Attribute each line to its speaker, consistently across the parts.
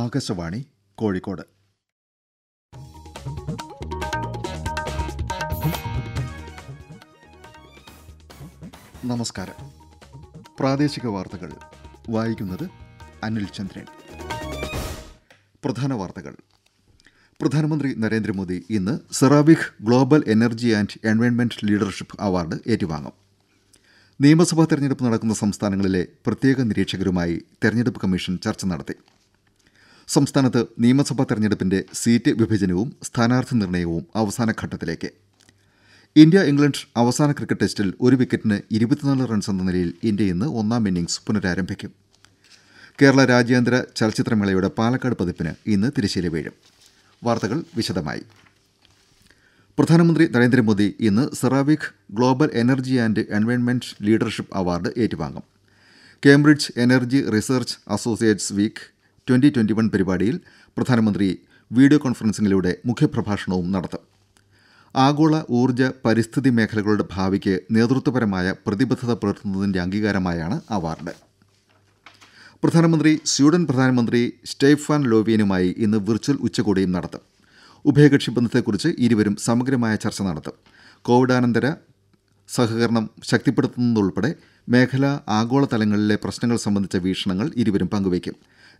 Speaker 1: ആകാശവാണി കോഴിക്കോട് നമസ്കാരം പ്രാദേശിക വാർത്തകൾ വായിക്കുന്നത് അനിൽ ചന്ദ്രൻ പ്രധാന വാർത്തകൾ പ്രധാനമന്ത്രി നരേന്ദ്രമോദി ഇന്ന് CERAWeek global energy and environment leadership award ഏറ്റുവാങ്ങും നിയമസഭാ തെരഞ്ഞെടുപ്പ് നടക്കുന്ന സംസ്ഥാനങ്ങളിലെ പ്രത്യേക നിരീക്ഷകരുമായി തെരഞ്ഞെടുപ്പ് കമ്മീഷൻ ചർച്ച നടത്തി സംസ്ഥാനത്ത് നിയമസഭാ തെരഞ്ഞെടുപ്പിന്റെ സീറ്റ് വിഭജനവും സ്ഥാനാർത്ഥി നിർണയവും അവസാന ഘട്ടത്തിലേക്ക് ഇന്ത്യ ഇംഗ്ലണ്ട് അവസാന ക്രിക്കറ്റ് ടെസ്റ്റിൽ ഒരു വിക്കറ്റിന് ഇരുപത്തിനാല് റൺസ് എന്ന നിലയിൽ ഇന്ത്യ ഇന്ന് ഒന്നാം ഇന്നിംഗ്സ് പുനരാരംഭിക്കും കേരള രാജ്യാന്തര ചലച്ചിത്രമേളയുടെ പാലക്കാട് പതിപ്പിന് ഇന്ന് തിരശ്ശീല വീഴും വാർത്തകൾ വിശദമായി പ്രധാനമന്ത്രി നരേന്ദ്രമോദി ഇന്ന് CERAWeek global energy and environment leadership award ഏറ്റുവാങ്ങും Cambridge energy research associates week twenty twenty one പരിപാടിയിൽ പ്രധാനമന്ത്രി വീഡിയോ കോൺഫറൻസിംഗിലൂടെ മുഖ്യപ്രഭാഷണവും നടത്തും ആഗോള ഊർജ്ജ പരിസ്ഥിതി മേഖലകളുടെ ഭാവിക്ക് നേതൃത്വപരമായ പ്രതിബദ്ധത പുലർത്തുന്നതിന്റെ അംഗീകാരമായാണ് അവാർഡ് പ്രധാനമന്ത്രി സ്വീഡൻ പ്രധാനമന്ത്രി സ്റ്റേഫാൻ ലോവിയനുമായി ഇന്ന് വിർച്വൽ ഉച്ചകോടിയും നടത്തും ഉഭയകക്ഷി ബന്ധത്തെക്കുറിച്ച് ഇരുവരും സമഗ്രമായ ചർച്ച നടത്തും കോവിഡാനന്തര സഹകരണം ശക്തിപ്പെടുത്തുന്നതുൾപ്പെടെ മേഖലാ ആഗോള തലങ്ങളിലെ പ്രശ്നങ്ങൾ സംബന്ധിച്ച വീക്ഷണങ്ങൾ ഇരുവരും പങ്കുവയ്ക്കും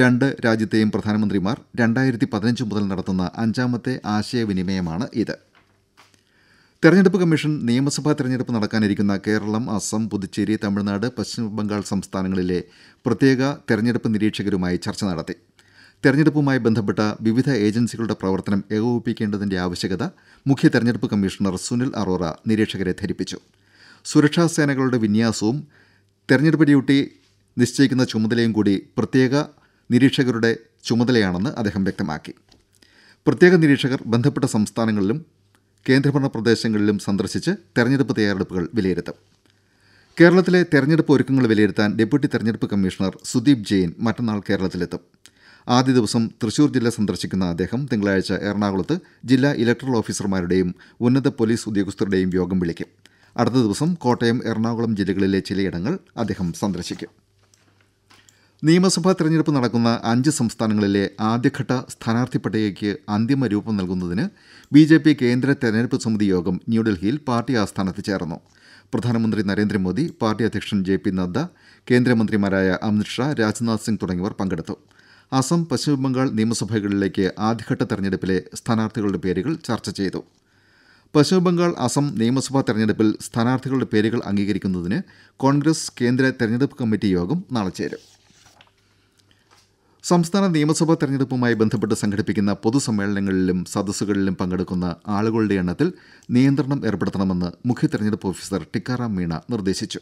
Speaker 1: രണ്ട് രാജ്യത്തെയും പ്രധാനമന്ത്രിമാർ രണ്ടായിരത്തി പതിനഞ്ച് മുതൽ നടത്തുന്ന അഞ്ചാമത്തെ ആശയവിനിമയമാണ് ഇത് തെരഞ്ഞെടുപ്പ് കമ്മീഷൻ നിയമസഭാ തെരഞ്ഞെടുപ്പ് നടക്കാനിരിക്കുന്ന കേരളം അസം പുതുച്ചേരി തമിഴ്നാട് പശ്ചിമബംഗാൾ സംസ്ഥാനങ്ങളിലെ പ്രത്യേക തെരഞ്ഞെടുപ്പ് നിരീക്ഷകരുമായി ചർച്ച നടത്തി തെരഞ്ഞെടുപ്പുമായി ബന്ധപ്പെട്ട വിവിധ ഏജൻസികളുടെ പ്രവർത്തനം ഏകോപിപ്പിക്കേണ്ടതിന്റെ ആവശ്യകത മുഖ്യ തെരഞ്ഞെടുപ്പ് കമ്മീഷണർ സുനിൽ അറോറ നിരീക്ഷകരെ ധരിപ്പിച്ചു സുരക്ഷാ സേനകളുടെ വിന്യാസവും തെരഞ്ഞെടുപ്പ് ഡ്യൂട്ടി നിശ്ചയിക്കുന്ന ചുമതലയും കൂടി പ്രത്യേക നിരീക്ഷകരുടെ ചുമതലയാണെന്ന് അദ്ദേഹം വ്യക്തമാക്കി പ്രത്യേക നിരീക്ഷകർ ബന്ധപ്പെട്ട സംസ്ഥാനങ്ങളിലും കേന്ദ്രഭരണ പ്രദേശങ്ങളിലും സന്ദർശിച്ച് തെരഞ്ഞെടുപ്പ് തയ്യാറെടുപ്പുകൾ വിലയിരുത്തും കേരളത്തിലെ തെരഞ്ഞെടുപ്പ് ഒരുക്കങ്ങൾ വിലയിരുത്താൻ ഡെപ്യൂട്ടി തെരഞ്ഞെടുപ്പ് കമ്മീഷണർ സുദീപ് ജെയിൻ മറ്റന്നാൾ കേരളത്തിലെത്തും ആദ്യ ദിവസം തൃശൂർ ജില്ല സന്ദർശിക്കുന്ന അദ്ദേഹം തിങ്കളാഴ്ച എറണാകുളത്ത് ജില്ലാ ഇലക്ട്രൽ ഓഫീസർമാരുടെയും ഉന്നത പോലീസ് ഉദ്യോഗസ്ഥരുടെയും യോഗം വിളിക്കും അടുത്ത ദിവസം കോട്ടയം എറണാകുളം ജില്ലകളിലെ ചിലയിടങ്ങൾ അദ്ദേഹം സന്ദർശിക്കും നിയമസഭാ തെരഞ്ഞെടുപ്പ് നടക്കുന്ന അഞ്ച് സംസ്ഥാനങ്ങളിലെ ആദ്യഘട്ട സ്ഥാനാർത്ഥി പട്ടികയ്ക്ക് അന്തിമ രൂപം നൽകുന്നതിന് ബിജെപി കേന്ദ്ര തെരഞ്ഞെടുപ്പ് സമിതി യോഗം ന്യൂഡൽഹിയിൽ പാർട്ടി ആസ്ഥാനത്ത് ചേർന്നു പ്രധാനമന്ത്രി നരേന്ദ്രമോദി പാർട്ടി അധ്യക്ഷൻ ജെ പി നദ്ദ കേന്ദ്രമന്ത്രിമാരായ അമിത്ഷാ രാജ്നാഥ് സിംഗ് തുടങ്ങിയവർ പങ്കെടുത്തു അസം പശ്ചിമബംഗാൾ നിയമസഭകളിലേക്ക് ആദ്യഘട്ട തെരഞ്ഞെടുപ്പിലെ സ്ഥാനാർത്ഥികളുടെ പേരുകൾ ചർച്ച ചെയ്തു പശ്ചിമബംഗാൾ അസം നിയമസഭാ തെരഞ്ഞെടുപ്പിൽ സ്ഥാനാർത്ഥികളുടെ പേരുകൾ അംഗീകരിക്കുന്നതിന് കോൺഗ്രസ് കേന്ദ്ര തെരഞ്ഞെടുപ്പ് കമ്മിറ്റി യോഗം നാളെ ചേരും സംസ്ഥാന നിയമസഭാ തെരഞ്ഞെടുപ്പുമായി ബന്ധപ്പെട്ട് സംഘടിപ്പിക്കുന്ന പൊതുസമ്മേളനങ്ങളിലും സദസ്സുകളിലും പങ്കെടുക്കുന്ന ആളുകളുടെ എണ്ണത്തിൽ നിയന്ത്രണം ഏർപ്പെടുത്തണമെന്ന് മുഖ്യ തെരഞ്ഞെടുപ്പ് ഓഫീസർ ടിക്കാറാം മീണ നിർദ്ദേശിച്ചു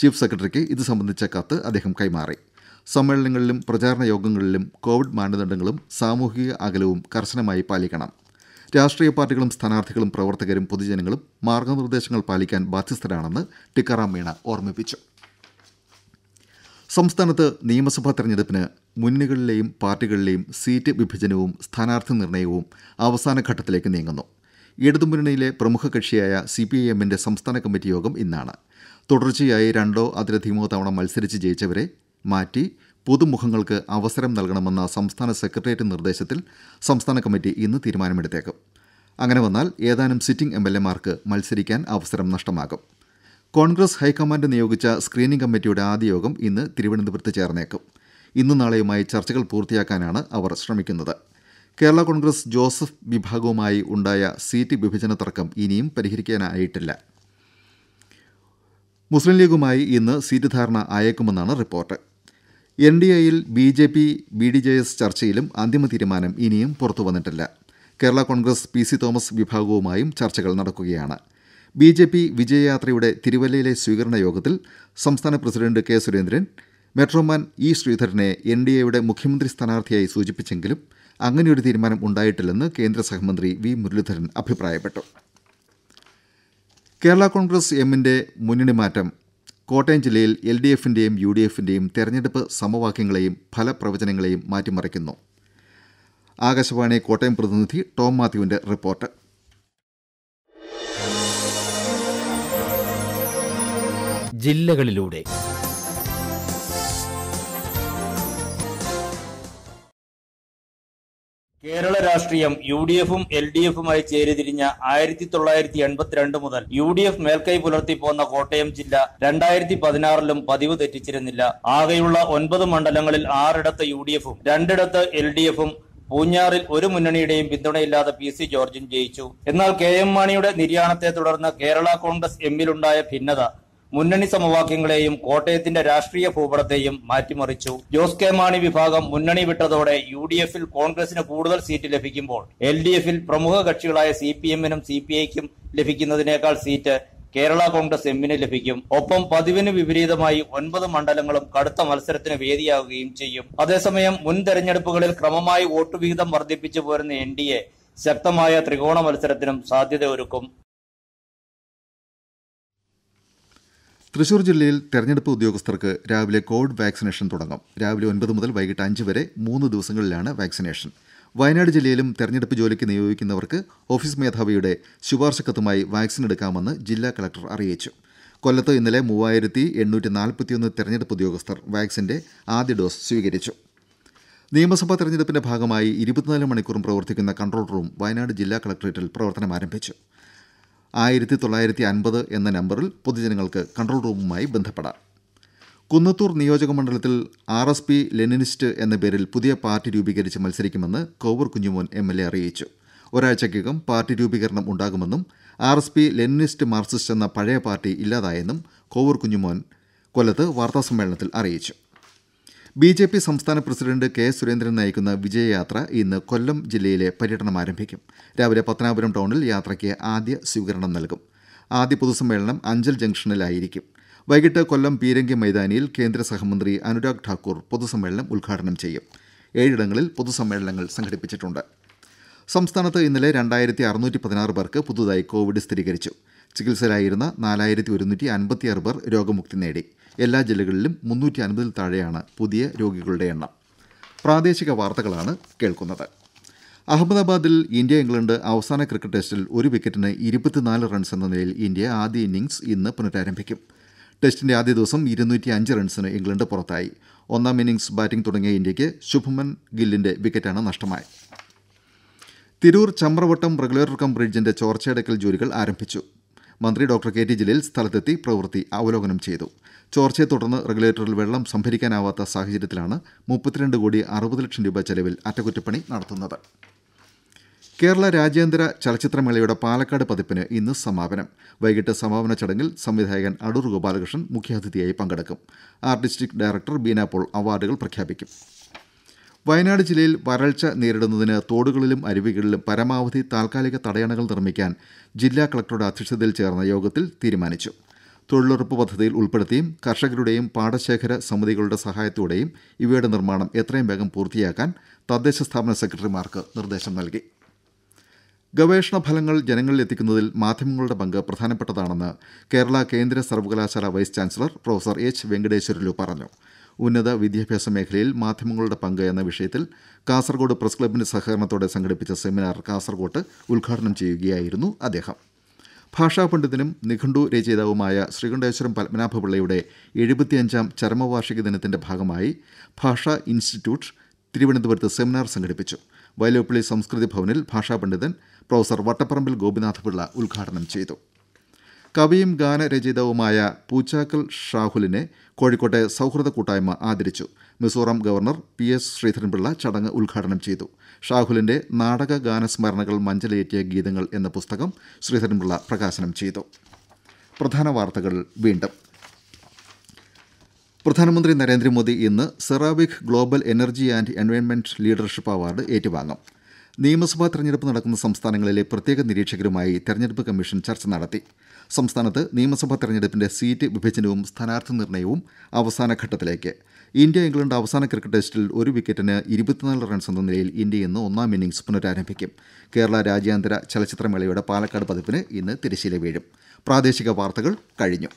Speaker 1: ചീഫ് സെക്രട്ടറിക്ക് ഇത് സംബന്ധിച്ച കത്ത് അദ്ദേഹം കൈമാറി സമ്മേളനങ്ങളിലും പ്രചാരണ യോഗങ്ങളിലും കോവിഡ് മാനദണ്ഡങ്ങളും സാമൂഹിക അകലവും കർശനമായി പാലിക്കണം രാഷ്ട്രീയ പാർട്ടികളും സ്ഥാനാർത്ഥികളും പ്രവർത്തകരും പൊതുജനങ്ങളും മാർഗനിർദ്ദേശങ്ങൾ പാലിക്കാൻ ബാധ്യസ്ഥരാണെന്ന് ടിക്കാറാം മീണ ഓർമ്മിപ്പിച്ചു സംസ്ഥാനത്ത് നിയമസഭാ തെരഞ്ഞെടുപ്പിന് മുന്നണികളിലെയും പാർട്ടികളിലെയും സീറ്റ് വിഭജനവും സ്ഥാനാർത്ഥി നിർണയവും അവസാന ഘട്ടത്തിലേക്ക് നീങ്ങുന്നു ഇടതുമുന്നണിയിലെ പ്രമുഖ കക്ഷിയായ സി പി ഐ എമ്മിന്റെ സംസ്ഥാന കമ്മിറ്റി യോഗം ഇന്നാണ് തുടർച്ചയായി രണ്ടോ അതിലധികമോ തവണ മത്സരിച്ച് ജയിച്ചവരെ മാറ്റി പുതുമുഖങ്ങൾക്ക് അവസരം നൽകണമെന്ന സംസ്ഥാന സെക്രട്ടേറിയറ്റ് നിർദ്ദേശത്തിൽ സംസ്ഥാന കമ്മിറ്റി ഇന്ന് തീരുമാനമെടുത്തേക്കും അങ്ങനെ വന്നാൽ ഏതാനും സിറ്റിംഗ് എം എൽ എമാർക്ക് മത്സരിക്കാൻ അവസരം നഷ്ടമാകും കോൺഗ്രസ് ഹൈക്കമാൻഡ് നിയോഗിച്ച സ്ക്രീനിംഗ് കമ്മിറ്റിയുടെ ആദ്യ യോഗം ഇന്ന് തിരുവനന്തപുരത്ത് ചേർന്നേക്കും ഇന്നും നാളെയുമായി ചർച്ചകൾ പൂർത്തിയാക്കാനാണ് അവർ ശ്രമിക്കുന്നത് കേരള കോൺഗ്രസ് ജോസഫ് വിഭാഗവുമായി ഉണ്ടായ സീറ്റ് വിഭജന തർക്കം ഇനിയും പരിഹരിക്കാനായിട്ടില്ല മുസ്ലിം ലീഗുമായി ഇന്ന് സീറ്റ് ധാരണ അയക്കുമെന്നാണ് റിപ്പോർട്ട് എൻ ഡി എയിൽ B J P B D J S ചർച്ചയിലും അന്തിമ തീരുമാനം ഇനിയും പുറത്തു വന്നിട്ടില്ല Kerala Congress P C Thomas വിഭാഗവുമായും ചർച്ചകൾ നടക്കുകയാണ് ബി ജെ പി വിജയയാത്രയുടെ തിരുവല്ലയിലെ സ്വീകരണ യോഗത്തിൽ സംസ്ഥാന president K Surendran metro man E ശ്രീധരനെ എൻഡിഎയുടെ മുഖ്യമന്ത്രി സ്ഥാനാർത്ഥിയായി സൂചിപ്പിച്ചെങ്കിലും അങ്ങനെയൊരു തീരുമാനം ഉണ്ടായിട്ടില്ലെന്ന് കേന്ദ്ര സഹമന്ത്രി വി മുരളീധരൻ അഭിപ്രായപ്പെട്ടു കേരള കോൺഗ്രസ് എമ്മിന്റെ മുന്നണി മാറ്റം കോട്ടയം ജില്ലയിൽ എൽ ഡി എഫിന്റെയും യു ഡി എഫിന്റെയും തെരഞ്ഞെടുപ്പ് സമവാക്യങ്ങളെയും ഫലപ്രവചനങ്ങളെയും മാറ്റിമറിക്കുന്നു ആകാശവാണി കോട്ടയം പ്രതിനിധി ടോം മാത്യുവിന്റെ റിപ്പോർട്ട് ജില്ലകളിലൂടെ കേരള രാഷ്ട്രീയം യു ഡി എഫും എൽ ഡി എഫുമായി ചേരിതിരിഞ്ഞ ആയിരത്തി തൊള്ളായിരത്തി എൺപത്തിരണ്ട് മുതൽ യു ഡി എഫ് മേൽക്കൈ പുലർത്തി പോന്ന കോട്ടയം ജില്ല രണ്ടായിരത്തി പതിനാറിലും പതിവ് തെറ്റിച്ചിരുന്നില്ല ആകെയുള്ള ഒൻപത് മണ്ഡലങ്ങളിൽ ആറിടത്ത് യു ഡി എഫും രണ്ടിടത്ത് എൽ ഡി എഫും പൂഞ്ഞാറിൽ ഒരു മുന്നണിയുടെയും പിന്തുണയില്ലാതെ പി സി ജോർജും ജയിച്ചു എന്നാൽ കെ എം മാണിയുടെ നിര്യാണത്തെ തുടർന്ന് കേരള കോൺഗ്രസ് എമ്മിലുണ്ടായ ഭിന്നത മുന്നണി സമവാക്യങ്ങളെയും കോട്ടയത്തിന്റെ രാഷ്ട്രീയ ഭൂപടത്തെയും മാറ്റിമറിച്ചു ജോസ് കെ മാണി വിഭാഗം മുന്നണി വിട്ടതോടെ യു ഡി എഫിൽ കോൺഗ്രസിന് കൂടുതൽ സീറ്റ് ലഭിക്കുമ്പോൾ എൽ ഡി എഫിൽ പ്രമുഖ കക്ഷികളായ സി പി എമ്മിനും സി പി ഐക്കും ലഭിക്കുന്നതിനേക്കാൾ സീറ്റ് കേരള കോൺഗ്രസ് എമ്മിന് ലഭിക്കും ഒപ്പം പതിവിന് വിപരീതമായി ഒൻപത് മണ്ഡലങ്ങളും കടുത്ത മത്സരത്തിന് വേദിയാവുകയും ചെയ്യും അതേസമയം മുൻ തെരഞ്ഞെടുപ്പുകളിൽ ക്രമമായി വോട്ട് വർദ്ധിപ്പിച്ചു പോരുന്ന എൻ ശക്തമായ ത്രികോണ മത്സരത്തിനും ഒരുക്കും തൃശൂർ ജില്ലയിൽ തെരഞ്ഞെടുപ്പ് ഉദ്യോഗസ്ഥർക്ക് രാവിലെ കോവിഡ് വാക്സിനേഷൻ തുടങ്ങും രാവിലെ ഒൻപത് മുതൽ വൈകിട്ട് അഞ്ച് വരെ മൂന്ന് ദിവസങ്ങളിലാണ് വാക്സിനേഷൻ വയനാട് ജില്ലയിലും തെരഞ്ഞെടുപ്പ് ജോലിക്ക് നിയോഗിക്കുന്നവർക്ക് ഓഫീസ് മേധാവിയുടെ ശുപാർശ കത്തുമായി വാക്സിൻ എടുക്കാമെന്ന് ജില്ലാ കലക്ടർ അറിയിച്ചു കൊല്ലത്ത് ഇന്നലെ മൂവായിരത്തി എണ്ണൂറ്റി നാൽപ്പത്തിയൊന്ന് തെരഞ്ഞെടുപ്പ് ഉദ്യോഗസ്ഥർ വാക്സിന്റെ ആദ്യ ഡോസ് സ്വീകരിച്ചു നിയമസഭാ തെരഞ്ഞെടുപ്പിന്റെ ഭാഗമായി ഇരുപത്തിനാല് മണിക്കൂറും പ്രവർത്തിക്കുന്ന കൺട്രോൾ റൂം വയനാട് ജില്ലാ കളക്ടറേറ്റിൽ പ്രവർത്തനം ആരംഭിച്ചു ആയിരത്തി തൊള്ളായിരത്തി അൻപത് എന്ന നമ്പറിൽ പൊതുജനങ്ങൾക്ക് കൺട്രോൾ റൂമുമായി ബന്ധപ്പെടാം കുന്നത്തൂർ നിയോജക മണ്ഡലത്തിൽ ആർ എസ് പി ലെനിനിസ്റ്റ് എന്ന പേരിൽ പുതിയ പാർട്ടി രൂപീകരിച്ച് മത്സരിക്കുമെന്ന് Kovoor Kunjumon M L A അറിയിച്ചു ഒരാഴ്ചയ്ക്കകം പാർട്ടി രൂപീകരണം ഉണ്ടാകുമെന്നും R S P Leninist Marxist എന്ന പഴയ പാർട്ടി ഇല്ലാതായെന്നും കോവൂർ കുഞ്ഞുമോൻ കൊല്ലത്ത് വാർത്താസമ്മേളനത്തിൽ അറിയിച്ചു ബി ജെ പി സംസ്ഥാന പ്രസിഡന്റ് കെ സുരേന്ദ്രൻ നയിക്കുന്ന വിജയയാത്ര ഇന്ന് കൊല്ലം ജില്ലയിലെ പര്യടനം ആരംഭിക്കും രാവിലെ പത്തനാപുരം ടൗണിൽ യാത്രയ്ക്ക് ആദ്യ സ്വീകരണം നൽകും ആദ്യ പൊതുസമ്മേളനം അഞ്ചൽ ജംഗ്ഷനിലായിരിക്കും വൈകിട്ട് കൊല്ലം പീരങ്കി മൈതാനിയിൽ കേന്ദ്ര സഹമന്ത്രി അനുരാഗ് ഠാക്കൂർ പൊതുസമ്മേളനം ഉദ്ഘാടനം ചെയ്യും ഏഴിടങ്ങളിൽ പൊതുസമ്മേളനങ്ങൾ സംഘടിപ്പിച്ചിട്ടുണ്ട് സംസ്ഥാനത്ത് ഇന്നലെ രണ്ടായിരത്തി അറുന്നൂറ്റി പതിനാറ് പേർക്ക് പുതുതായി കോവിഡ് സ്ഥിരീകരിച്ചു ചികിത്സയിലായിരുന്ന നാലായിരത്തി ഒരുന്നൂറ്റി അൻപത്തിയാറ് പേർ രോഗമുക്തി നേടി എല്ലാ ജില്ലകളിലും മുന്നൂറ്റി അൻപതിൽ താഴെയാണ് പുതിയ രോഗികളുടെ എണ്ണം പ്രാദേശിക വാർത്തകളാണ് കേൾക്കുന്നത് അഹമ്മദാബാദിൽ ഇന്ത്യ ഇംഗ്ലണ്ട് അവസാന ക്രിക്കറ്റ് ടെസ്റ്റിൽ ഒരു വിക്കറ്റിന് ഇരുപത്തിനാല് റൺസ് എന്ന നിലയിൽ ഇന്ത്യ ആദ്യ ഇന്നിംഗ്സ് ഇന്ന് പുനരാരംഭിക്കും ടെസ്റ്റിന്റെ ആദ്യ ദിവസം ഇരുന്നൂറ്റി അഞ്ച് റൺസിന് ഇംഗ്ലണ്ട് പുറത്തായി ഒന്നാം ഇന്നിംഗ്സ് ബാറ്റിംഗ് തുടങ്ങിയ ഇന്ത്യക്ക് ശുഭ്മൻ ഗില്ലിന്റെ വിക്കറ്റാണ് നഷ്ടമായത് തിരൂർ ചമ്രവട്ടം റെഗുലേറ്റർ കം ബ്രിഡ്ജിന്റെ ചോർച്ചയടക്കൽ ജോലികൾ ആരംഭിച്ചു മന്ത്രി ഡോക്ടർ കെ ടി ജലീൽ സ്ഥലത്തെത്തി പ്രവൃത്തി അവലോകനം ചെയ്തു ചോർച്ചയെ തുടർന്ന് റെഗുലേറ്ററിൽ വെള്ളം സംഭരിക്കാനാവാത്ത സാഹചര്യത്തിലാണ് മുപ്പത്തിരണ്ട് കോടി അറുപത് ലക്ഷം രൂപ ചെലവിൽ അറ്റകുറ്റപ്പണി നടത്തുന്നത് കേരള രാജ്യാന്തര ചലച്ചിത്രമേളയുടെ പാലക്കാട് പതിപ്പിന് ഇന്ന് സമാപനം വൈകിട്ട് സമാപന ചടങ്ങിൽ സംവിധായകൻ അടൂർ ഗോപാലകൃഷ്ണൻ മുഖ്യാതിഥിയായി പങ്കെടുക്കും ആർട്ടിസ്റ്റിക് ഡയറക്ടർ ബീന പോൾ അവാർഡുകൾ പ്രഖ്യാപിക്കും വയനാട് ജില്ലയിൽ വരൾച്ച നേരിടുന്നതിന് തോടുകളിലും അരുവികളിലും പരമാവധി താൽക്കാലിക തടയണകൾ നിർമ്മിക്കാൻ ജില്ലാ കളക്ടറുടെ അധ്യക്ഷതയിൽ ചേർന്ന യോഗത്തിൽ തീരുമാനിച്ചു തൊഴിലുറപ്പ് പദ്ധതിയിൽ ഉൾപ്പെടുത്തിയും കർഷകരുടെയും പാടശേഖര സമിതികളുടെ സഹായത്തോടെയും ഇവയുടെ നിർമ്മാണം എത്രയും വേഗം പൂർത്തിയാക്കാൻ തദ്ദേശ സ്ഥാപന സെക്രട്ടറിമാർക്ക് നിർദ്ദേശം നൽകി ഗവേഷണ ഫലങ്ങൾ ജനങ്ങളിൽ എത്തിക്കുന്നതിൽ മാധ്യമങ്ങളുടെ പങ്ക് പ്രധാനപ്പെട്ടതാണെന്ന് കേരള കേന്ദ്ര സർവകലാശാല vice chancellor professor H Venkateswarlu പറഞ്ഞു ഉന്നത വിദ്യാഭ്യാസ മേഖലയിൽ മാധ്യമങ്ങളുടെ പങ്ക് എന്ന വിഷയത്തിൽ കാസർകോട് പ്രസ് ക്ലബ്ബിന്റെ സഹകരണത്തോടെ സംഘടിപ്പിച്ച സെമിനാർ കാസർകോട്ട് ഉദ്ഘാടനം ചെയ്യുകയായിരുന്നു അദ്ദേഹം ഭാഷാ പണ്ഡിതനും നിഘണ്ടു രചയിതാവുമായ ശ്രീകണ്ഠേശ്വരം പത്മനാഭപിള്ളയുടെ എഴുപത്തിയഞ്ചാം ചരമവാർഷിക ദിനത്തിന്റെ ഭാഗമായി ഭാഷാ ഇൻസ്റ്റിറ്റ്യൂട്ട് തിരുവനന്തപുരത്ത് സെമിനാർ സംഘടിപ്പിച്ചു വയലോപ്പള്ളി സംസ്കൃതി ഭവനിൽ ഭാഷാ പണ്ഡിതൻ പ്രൊഫസർ വട്ടപ്പറമ്പിൽ ഗോപിനാഥപിള്ള ഉദ്ഘാടനം ചെയ്തു കവിയും ഗാനരചയിതാവുമായ പൂച്ചാക്കൽ ഷാഹുലിനെ കോഴിക്കോട്ടെ സൌഹൃദ കൂട്ടായ്മ ആദരിച്ചു Mizoram governor P S Sreedharan Pillai ചടങ്ങ് ഉദ്ഘാടനം ചെയ്തു ഷാഹുലിന്റെ നാടക ഗാനസ്മരണകൾ മഞ്ചലേറ്റിയ ഗീതങ്ങൾ എന്ന പുസ്തകം ശ്രീധരൻപിള്ള പ്രകാശനം ചെയ്തു പ്രധാന വാർത്തകൾ വീണ്ടും പ്രധാനമന്ത്രി നരേന്ദ്രമോദി ഇന്ന് CERAWeek global energy and environment leadership award ഏറ്റുവാങ്ങും നിയമസഭാ തെരഞ്ഞെടുപ്പ് നടക്കുന്ന സംസ്ഥാനങ്ങളിലെ പ്രത്യേക നിരീക്ഷകരുമായി തെരഞ്ഞെടുപ്പ് കമ്മീഷൻ ചർച്ച നടത്തി സംസ്ഥാനത്ത് നിയമസഭാ തെരഞ്ഞെടുപ്പിന്റെ സീറ്റ് വിഭജനവും സ്ഥാനാർത്ഥി നിർണയവും അവസാന ഘട്ടത്തിലേക്ക് ഇന്ത്യ ഇംഗ്ലണ്ട് അവസാന ക്രിക്കറ്റ് ടെസ്റ്റിൽ ഒരു വിക്കറ്റിന് ഇരുപത്തിനാല് റൺസ് എന്ന നിലയിൽ ഇന്ത്യ ഇന്ന് ഒന്നാം ഇന്നിംഗ്സ് പുനരാരംഭിക്കും കേരള രാജ്യാന്തര ചലച്ചിത്രമേളയുടെ പാലക്കാട് പതിപ്പിന് ഇന്ന് തിരശ്ശീല വീഴും പ്രാദേശിക വാർത്തകൾ കഴിഞ്ഞു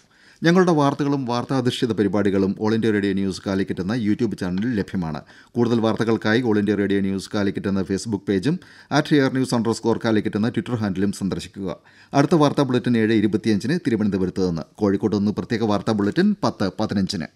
Speaker 1: ഞങ്ങളുടെ വാർത്തകളും വാർത്താധിഷ്ഠിത പരിപാടികളും All India Radio News Calicut എന്ന യൂട്യൂബ് ചാനലിൽ ലഭ്യമാണ് കൂടുതൽ വാർത്തകൾക്കായി All India Radio News Calicut എന്ന ഫേസ്ബുക്ക് പേജും at air news underscore Calicut എന്ന ട്വിറ്റർ ഹാൻഡിലും സന്ദർശിക്കുക അടുത്ത വാർത്താ ബുള്ളറ്റിൻ ഏഴ് ഇരുപത്തിയഞ്ചിന് തിരുവനന്തപുരത്ത് നിന്ന് കോഴിക്കോട്ട് നിന്ന് പ്രത്യേക വാർത്താ ബുള്ളറ്റിൻ പത്ത് പതിനഞ്ചിന്